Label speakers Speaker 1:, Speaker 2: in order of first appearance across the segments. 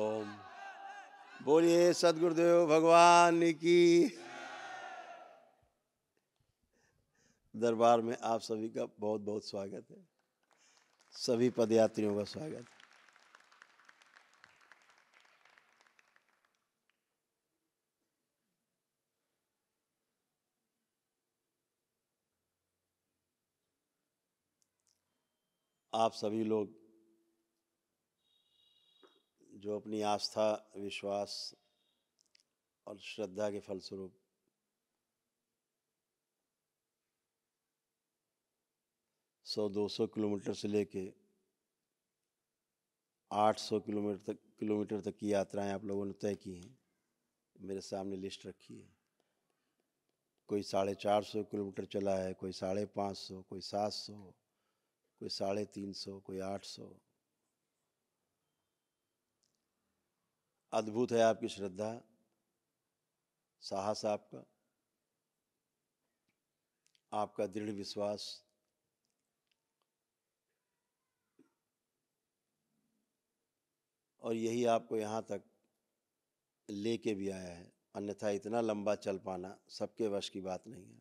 Speaker 1: ओम बोलिए सदगुरुदेव भगवान की दरबार में आप सभी का बहुत बहुत स्वागत है सभी पदयात्रियों का स्वागत है आप सभी लोग जो अपनी आस्था विश्वास और श्रद्धा के फलस्वरूप सौ दो सौ किलोमीटर से लेके आठ सौ किलोमीटर तक किलोमीटर तक की यात्राएं आप लोगों ने तय की हैं मेरे सामने लिस्ट रखी है कोई साढ़े चार सौ किलोमीटर चला है कोई साढ़े पाँच सौ कोई सात सौ कोई साढ़े तीन सौ कोई आठ सौ अद्भुत है आपकी श्रद्धा साहस आपका आपका दृढ़ विश्वास और यही आपको यहाँ तक लेके भी आया है अन्यथा इतना लंबा चल पाना सबके वश की बात नहीं है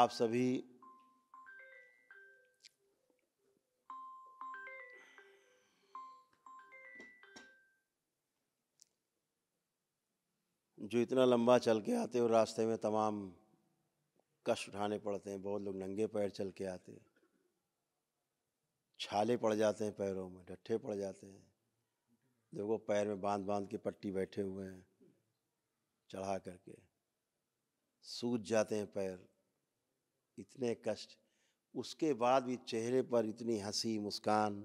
Speaker 1: आप सभी जो इतना लंबा चल के आते और रास्ते में तमाम कष्ट उठाने पड़ते हैं बहुत लोग नंगे पैर चल के आते हैं छाले पड़ जाते हैं पैरों में डट्ठे पड़ जाते हैं देखो पैर में बांध बांध के पट्टी बैठे हुए हैं चढ़ा करके सूज जाते हैं पैर इतने कष्ट उसके बाद भी चेहरे पर इतनी हंसी मुस्कान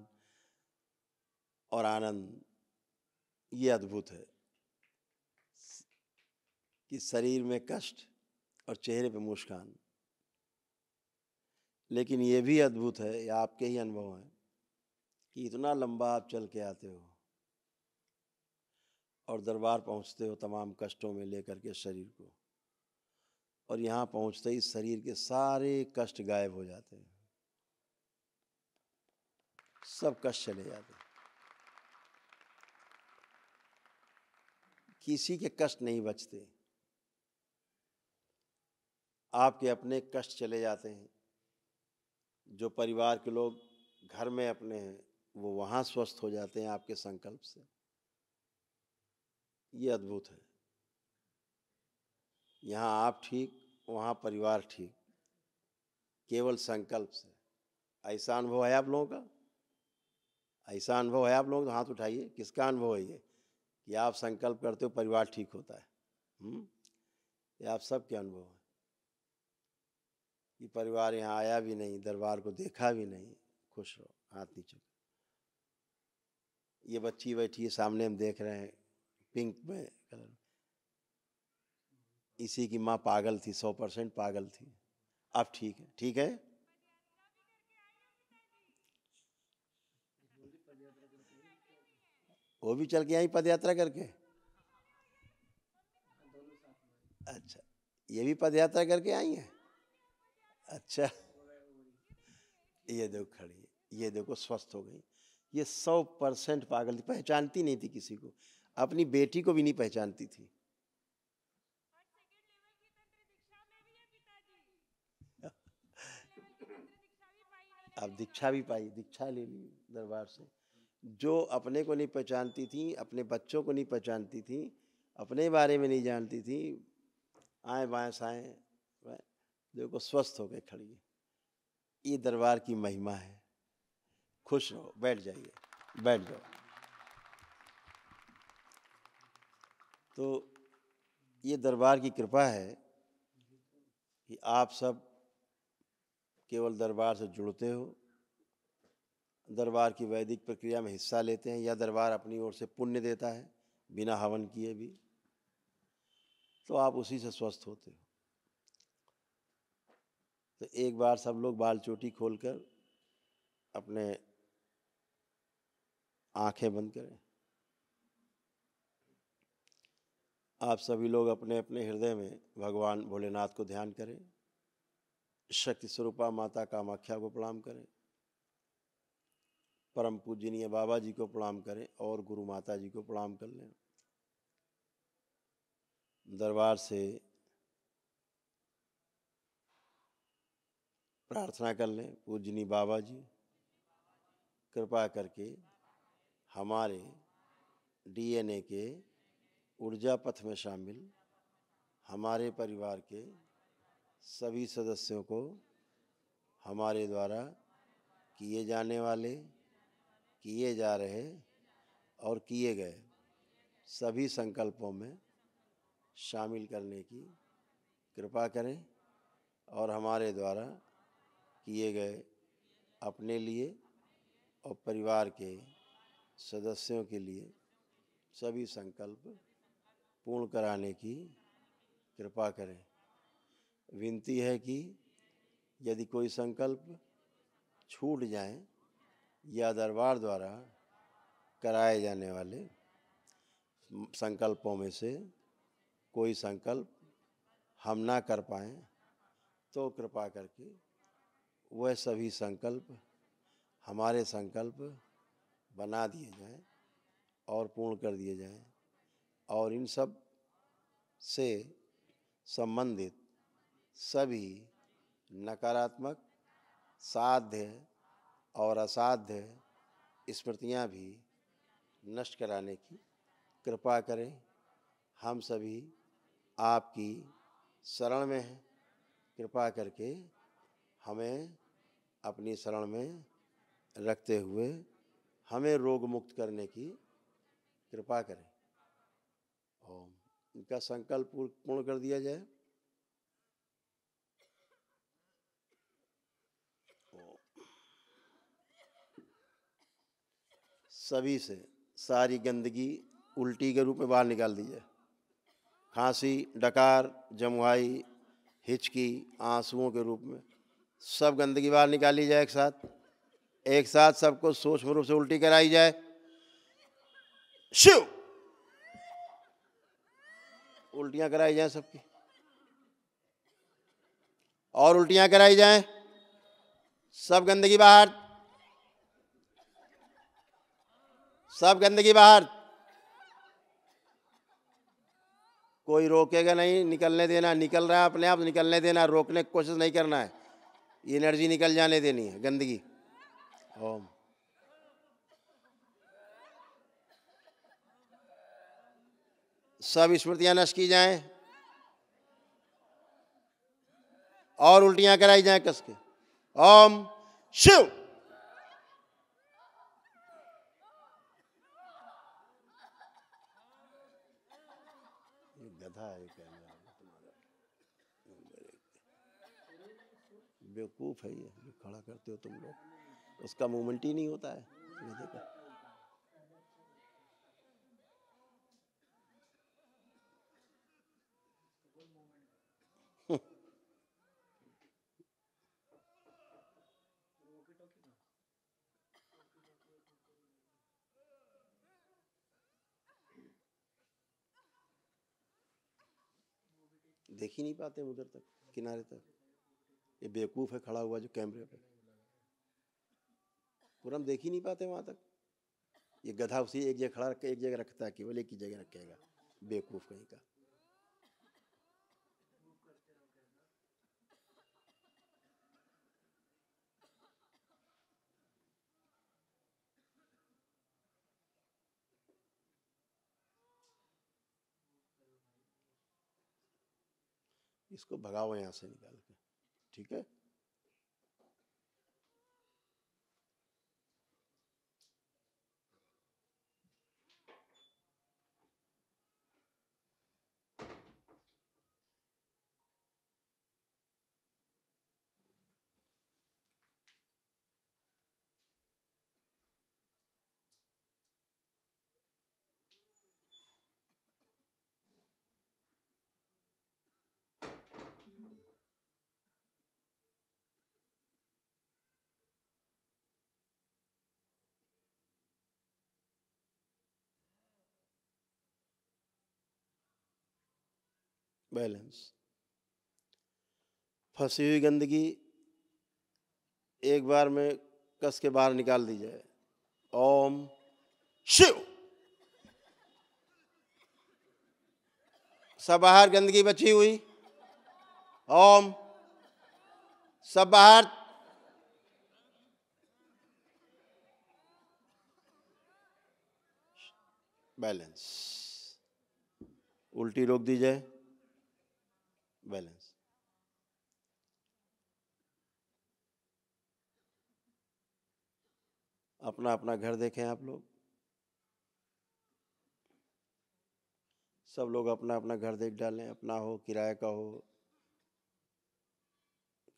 Speaker 1: और आनंद ये अद्भुत है कि शरीर में कष्ट और चेहरे पे मुस्कान लेकिन ये भी अद्भुत है ये आपके ही अनुभव हैं कि इतना लंबा आप चल के आते हो और दरबार पहुंचते हो तमाम कष्टों में लेकर के शरीर को और यहाँ पहुँचते ही शरीर के सारे कष्ट गायब हो जाते हैं सब कष्ट चले जाते हैं किसी के कष्ट नहीं बचते आपके अपने कष्ट चले जाते हैं जो परिवार के लोग घर में अपने हैं वो वहाँ स्वस्थ हो जाते हैं आपके संकल्प से ये अद्भुत है यहाँ आप ठीक वहाँ परिवार ठीक केवल संकल्प से ऐसा अनुभव है आप लोगों का ऐसा अनुभव है आप लोग तो हाथ उठाइए किसका अनुभव है ये कि आप संकल्प करते हो परिवार ठीक होता है हुँ? हम्म? ये आप सबके अनुभव है ये परिवार यहाँ आया भी नहीं दरबार को देखा भी नहीं खुश रहो हाथ नीचे ये बच्ची बैठी है सामने हम देख रहे हैं पिंक में कलर इसी की माँ पागल थी सौ परसेंट पागल थी अब ठीक है ठीक है वो भी चल के आई पद यात्रा करके अच्छा ये भी पद यात्रा करके आई है अच्छा ये देखो खड़ी ये देखो स्वस्थ हो गई ये सौ परसेंट पागल थी पहचानती नहीं थी किसी को अपनी बेटी को भी नहीं पहचानती थी अब दीक्षा भी पाई दीक्षा ले ली दरबार से जो अपने को नहीं पहचानती थी अपने बच्चों को नहीं पहचानती थी अपने बारे में नहीं जानती थी आए बाएँ साएँ देखो स्वस्थ होकर खड़ी ये दरबार की महिमा है खुश रहो बैठ जाइए बैठ जाओ तो ये दरबार की कृपा है कि आप सब केवल दरबार से जुड़ते हो दरबार की वैदिक प्रक्रिया में हिस्सा लेते हैं या दरबार अपनी ओर से पुण्य देता है बिना हवन किए भी तो आप उसी से स्वस्थ होते हो तो एक बार सब लोग बाल चोटी खोल कर अपने आंखें बंद करें आप सभी लोग अपने अपने हृदय में भगवान भोलेनाथ को ध्यान करें शक्ति स्वरूपा माता कामाख्या को प्रणाम करें परम पूजनीय बाबा जी को प्रणाम करें और गुरु माता जी को प्रणाम कर लें दरबार से प्रार्थना कर लें पूजनी बाबा जी कृपा करके हमारे डीएनए के ऊर्जा पथ में शामिल हमारे परिवार के सभी सदस्यों को हमारे द्वारा किए जाने वाले किए जा रहे और किए गए सभी संकल्पों में शामिल करने की कृपा करें और हमारे द्वारा किए गए अपने लिए और परिवार के सदस्यों के लिए सभी संकल्प पूर्ण कराने की कृपा करें विनती है कि यदि कोई संकल्प छूट जाए या दरबार द्वारा कराए जाने वाले संकल्पों में से कोई संकल्प हम ना कर पाएँ तो कृपा करके वह सभी संकल्प हमारे संकल्प बना दिए जाएं और पूर्ण कर दिए जाएं और इन सब से संबंधित सभी नकारात्मक साध्य और असाध्य स्मृतियाँ भी नष्ट कराने की कृपा करें हम सभी आपकी शरण में हैं कृपा करके हमें अपनी शरण में रखते हुए हमें रोग मुक्त करने की कृपा करें ओम इनका संकल्प पूर्ण कर दिया जाए सभी से सारी गंदगी उल्टी के रूप में बाहर निकाल दी जाए खांसी डकार जमुआई हिचकी आंसुओं के रूप में सब गंदगी बाहर निकाली जाए एक साथ एक साथ सबको सूक्ष्म रूप से उल्टी कराई जाए शिव उल्टियां कराई जाए सबकी और उल्टियां कराई जाए सब गंदगी बाहर सब गंदगी बाहर कोई रोकेगा नहीं निकलने देना निकल रहा है अपने आप निकलने देना रोकने की कोशिश नहीं करना है एनर्जी निकल जाने देनी है गंदगी ओम सब स्मृतियां नष्ट की जाएं और उल्टियां कराई जाएं कस के ओम शिव गधा है बेवकूफ़ है ये जो खड़ा करते हो तुम लोग उसका मूवमेंट ही नहीं होता है देख ही नहीं पाते उधर तक किनारे तक ये बेवकूफ़ है खड़ा हुआ जो कैमरे पे पूरा हम देख ही नहीं पाते वहाँ तक ये गधा उसी एक जगह खड़ा रख एक जगह रखता है केवल एक ही जगह रखेगा बेवकूफ़ कहीं का इसको भगाओ यहाँ से निकाल के ठीक है बैलेंस फंसी हुई गंदगी एक बार में कस के बाहर निकाल दी जाए ओम शिव सब बाहर गंदगी बची हुई ओम सब बाहर बैलेंस उल्टी रोक दी जाए बैलेंस अपना अपना घर देखें आप लोग सब लोग अपना अपना घर देख डालें अपना हो किराए का हो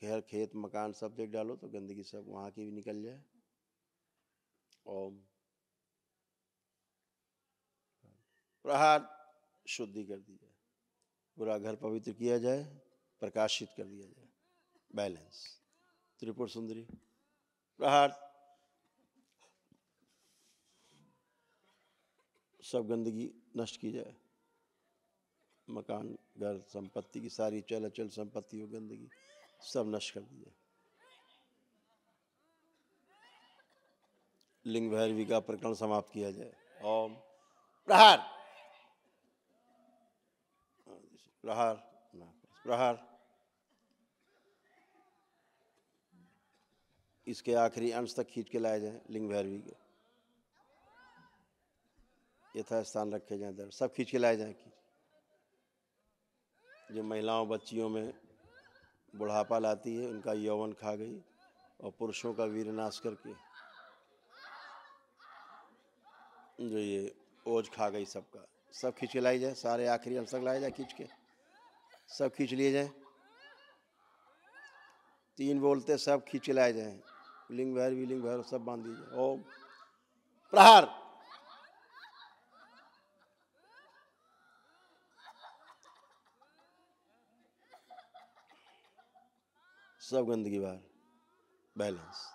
Speaker 1: घर खेत मकान सब देख डालो तो गंदगी सब वहाँ की भी निकल जाए ओम प्रहार शुद्धि कर दी जाए पूरा घर पवित्र किया जाए प्रकाशित कर दिया जाए बैलेंस त्रिपुर सुंदरी प्रहार सब गंदगी नष्ट की जाए मकान घर संपत्ति की सारी चल अचल संपत्ति और गंदगी सब नष्ट कर दी जाए लिंग भैरवी का प्रकरण समाप्त किया जाए ओम प्रहार प्रहार प्रहार इसके आखिरी अंश तक खींच के लाए जाए लिंग भैरवी के यथा स्थान रखे जाए दर सब खींच के लाए जाए कि जो महिलाओं बच्चियों में बुढ़ापा लाती है उनका यौवन खा गई और पुरुषों का वीर नाश करके जो ये ओझ खा गई सबका सब खींच के लाई जाए सारे आखिरी अंश तक लाए जाए खींच के सब खींच लिए जाए तीन बोलते सब खींच लाए जाए लिंग भैर विलिंग भैर सब बांध दीजिए ओम प्रहार सब गंदगी बाहर बैलेंस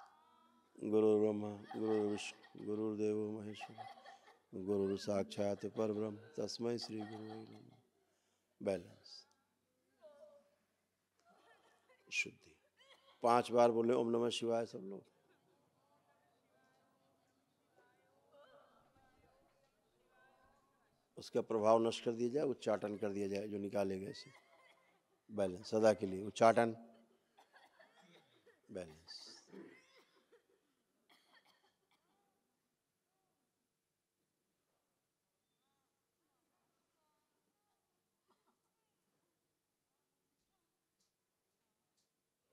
Speaker 1: गुरु ब्रह्मा गुरु विष्णु गुरुदेव महेश्वर गुरु साक्षात पर ब्रह्म तस्मय श्री गुरु बैलेंस शुद्धि पांच बार बोले ओम नमः शिवाय सब लोग उसका प्रभाव नष्ट कर दिया जाए उच्चाटन कर दिया जाए जो निकाले गए बैलेंस सदा के लिए उच्चाटन बैलेंस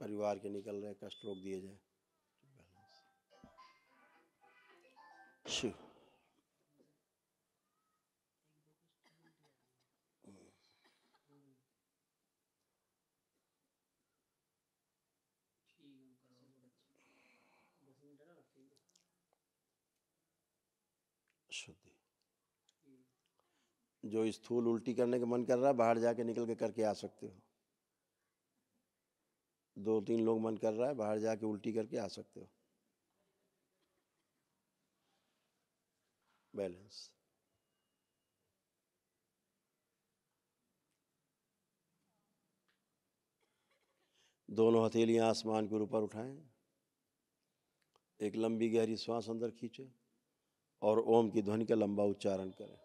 Speaker 1: परिवार के निकल रहे कष्ट रोक दिए जाए जो स्थूल उल्टी करने का मन कर रहा है बाहर जाके निकल के करके आ सकते हो दो तीन लोग मन कर रहा है बाहर जाके उल्टी करके आ सकते हो बैलेंस दोनों हथेलियां आसमान के ऊपर उठाएं एक लंबी गहरी सांस अंदर खींचे और ओम की ध्वनि का लंबा उच्चारण करें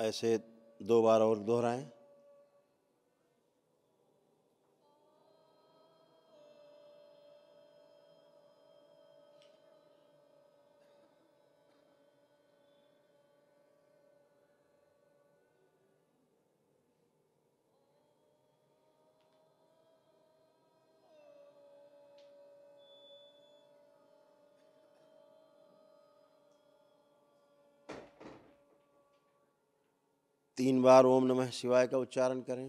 Speaker 1: ऐसे दो बार और दोहराएं तीन बार ओम नमः शिवाय का उच्चारण करें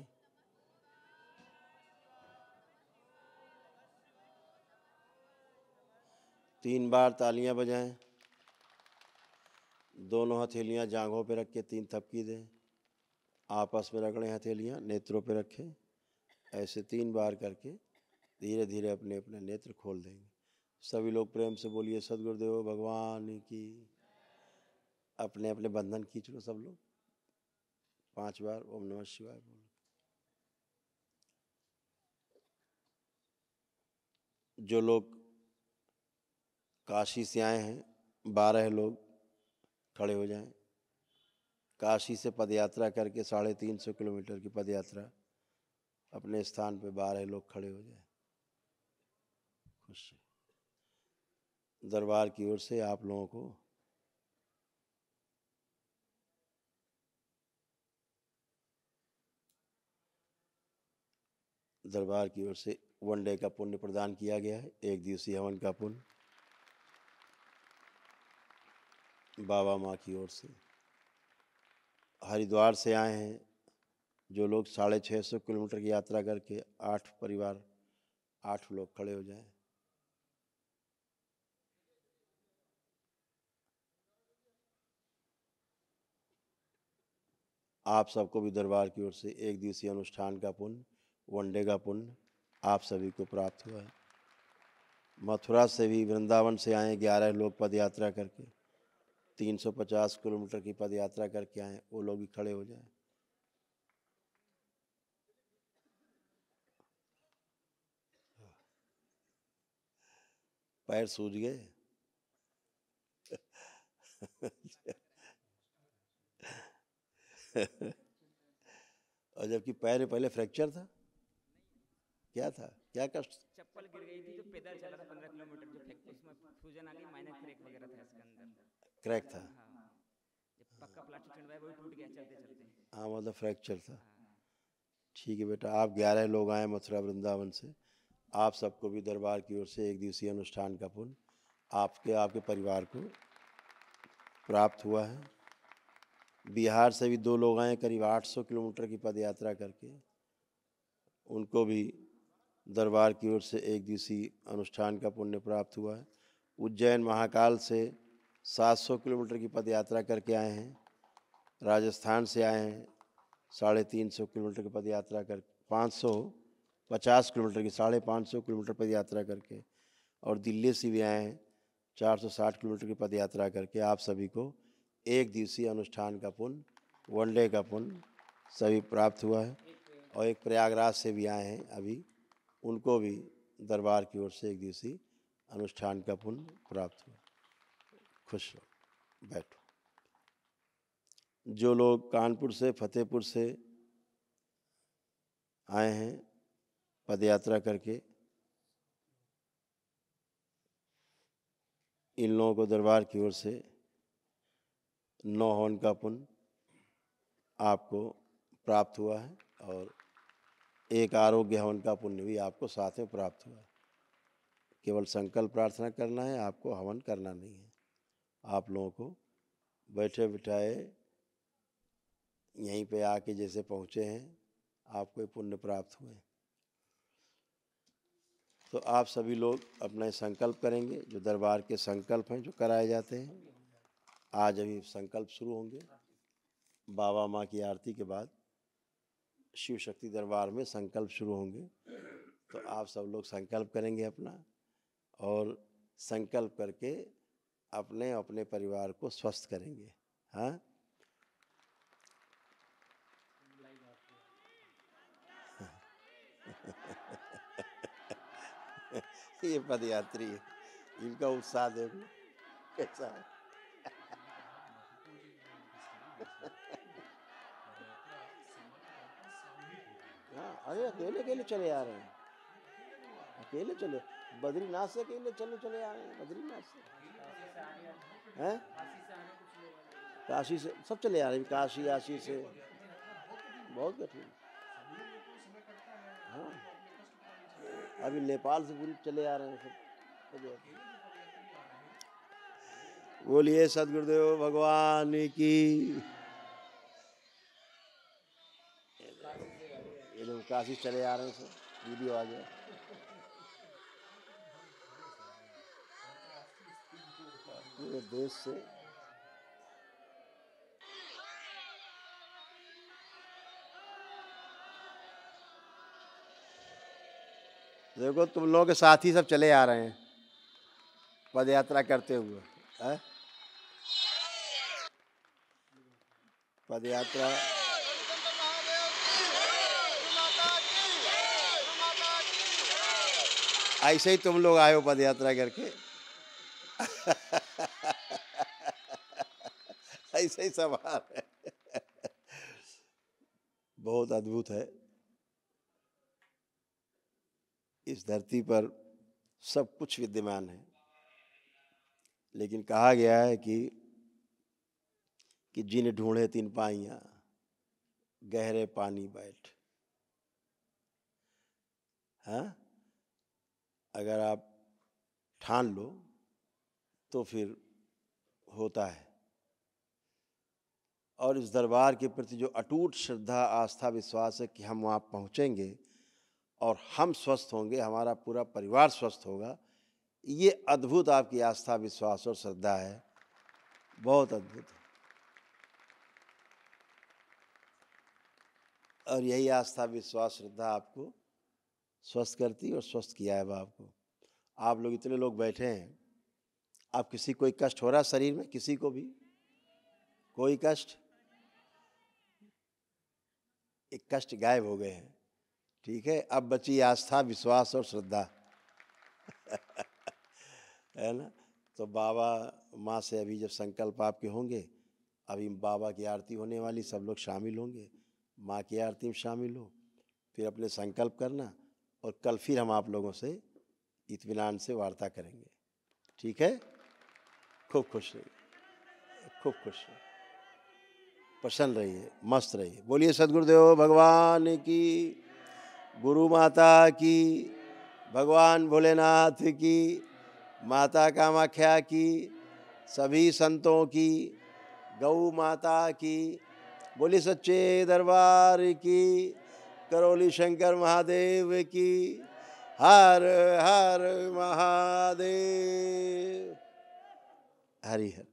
Speaker 1: तीन बार तालियां बजाएं दोनों हथेलियां जांघों पर रख के तीन थपकी दें आपस में रगड़े हथेलियां नेत्रों पर रखें ऐसे तीन बार करके धीरे धीरे अपने अपने नेत्र खोल देंगे सभी लोग प्रेम से बोलिए सदगुरुदेव भगवान की अपने अपने बंधन खींच लो सब लोग पांच बार ओम नमः शिवाय बोलो जो लोग काशी से आए हैं बारह लोग खड़े हो जाएं काशी से पदयात्रा करके साढ़े तीन सौ किलोमीटर की पदयात्रा अपने स्थान पे बारह लोग खड़े हो जाए खुश दरबार की ओर से आप लोगों को दरबार की ओर से वन डे का पुण्य प्रदान किया गया है एक दिवसीय हवन का पुण्य बाबा माँ की ओर से हरिद्वार से आए हैं जो लोग साढ़े छः सौ किलोमीटर की यात्रा करके आठ परिवार आठ लोग खड़े हो जाएं आप सबको भी दरबार की ओर से एक दिवसीय अनुष्ठान का पुण्य वनडे का पुण्य आप सभी को प्राप्त हुआ है मथुरा से भी वृंदावन से आए ग्यारह लोग पद यात्रा करके 350 किलोमीटर की पद यात्रा करके आए वो लोग भी खड़े हो जाए पैर सूझ गए और जबकि पैर पहले फ्रैक्चर था क्या था क्या कष्ट चप्पल गिर गई थी जो पैदल चला था पंद्रह किलोमीटर जो फेंक उसमें फ्यूजन आ गई माइनर क्रैक वगैरह था इसके अंदर क्रैक था हाँ। पक्का प्लास्टिक चढ़वाया वो टूट गया चलते चलते हाँ मतलब फ्रैक्चर था ठीक है बेटा आप ग्यारह लोग आए मथुरा वृंदावन से आप सबको भी दरबार की ओर से एक दिवसीय अनुष्ठान का पुण्य आपके आपके परिवार को प्राप्त हुआ है बिहार से भी दो लोग आए करीब 800 किलोमीटर की पदयात्रा करके उनको भी दरबार की ओर से एक दिवसीय अनुष्ठान का पुण्य प्राप्त हुआ है उज्जैन महाकाल से 700 किलोमीटर की पदयात्रा करके आए हैं राजस्थान से आए हैं साढ़े तीन सौ किलोमीटर की पदयात्रा कर पाँच सौ पचास किलोमीटर की साढ़े पाँच सौ किलोमीटर पद यात्रा करके और दिल्ली से भी आए हैं चार सौ साठ किलोमीटर की पदयात्रा करके आप सभी को एक दिवसीय अनुष्ठान का पुण्य वनडे का पुण्य सभी प्राप्त हुआ है और एक प्रयागराज से भी आए हैं अभी उनको भी दरबार की ओर से एक दिवसीय अनुष्ठान का पुण्य प्राप्त हुआ खुश रहो बैठो जो लोग कानपुर से फतेहपुर से आए हैं पद यात्रा करके इन लोगों को दरबार की ओर से नौ होन का पुण्य आपको प्राप्त हुआ है और एक आरोग्य हवन का पुण्य भी आपको साथ में प्राप्त हुआ केवल संकल्प प्रार्थना करना है आपको हवन करना नहीं है आप लोगों को बैठे बिठाए यहीं पे आके जैसे पहुँचे हैं आपको पुण्य प्राप्त हुए तो आप सभी लोग अपना संकल्प करेंगे जो दरबार के संकल्प हैं जो कराए जाते हैं आज अभी संकल्प शुरू होंगे बाबा माँ की आरती के बाद शिव शक्ति दरबार में संकल्प शुरू होंगे तो आप सब लोग संकल्प करेंगे अपना और संकल्प करके अपने अपने परिवार को स्वस्थ करेंगे हाँ ये पदयात्री है इनका उत्साह देखो कैसा है अकेले अकेले चले आ रहे हैं अकेले चले बद्रीनाथ से अकेले चले चले आ रहे हैं बद्रीनाथ से हैं काशी से सब चले आ रहे हैं काशी आशी से बहुत कठिन हाँ अभी नेपाल से पूरी चले आ रहे हैं सब बोलिए सदगुरुदेव भगवान की जब काशी चले आ रहे हैं वीडियो आ गया पूरे देश से देखो तुम लोगों के साथ ही सब चले आ रहे हैं पद यात्रा करते हुए है पद यात्रा ऐसे ही तुम लोग आयो हो पद यात्रा करके ऐसे ही सवाल है बहुत अद्भुत है इस धरती पर सब कुछ विद्यमान है लेकिन कहा गया है कि कि जिन ढूंढे तीन पाइया गहरे पानी बैठ हाँ अगर आप ठान लो तो फिर होता है और इस दरबार के प्रति जो अटूट श्रद्धा आस्था विश्वास है कि हम वहाँ पहुँचेंगे और हम स्वस्थ होंगे हमारा पूरा परिवार स्वस्थ होगा ये अद्भुत आपकी आस्था विश्वास और श्रद्धा है बहुत अद्भुत और यही आस्था विश्वास श्रद्धा आपको स्वस्थ करती और स्वस्थ किया है बाप को आप लोग इतने लोग बैठे हैं आप किसी कोई कष्ट हो रहा शरीर में किसी को भी कोई कष्ट एक कष्ट गायब हो गए हैं ठीक है अब बची आस्था विश्वास और श्रद्धा है ना तो बाबा माँ से अभी जब संकल्प आपके होंगे अभी बाबा की आरती होने वाली सब लोग शामिल होंगे माँ की आरती में शामिल हो फिर अपने संकल्प करना और कल फिर हम आप लोगों से इतमान से वार्ता करेंगे ठीक है खूब खुश रहिए खूब खुश रहिए प्रसन्न रहिए मस्त रहिए बोलिए सदगुरुदेव भगवान की गुरु माता की भगवान भोलेनाथ की माता कामाख्या की सभी संतों की गौ माता की बोली सच्चे दरबार की करोली शंकर महादेव की हर हर महादेव हरिहर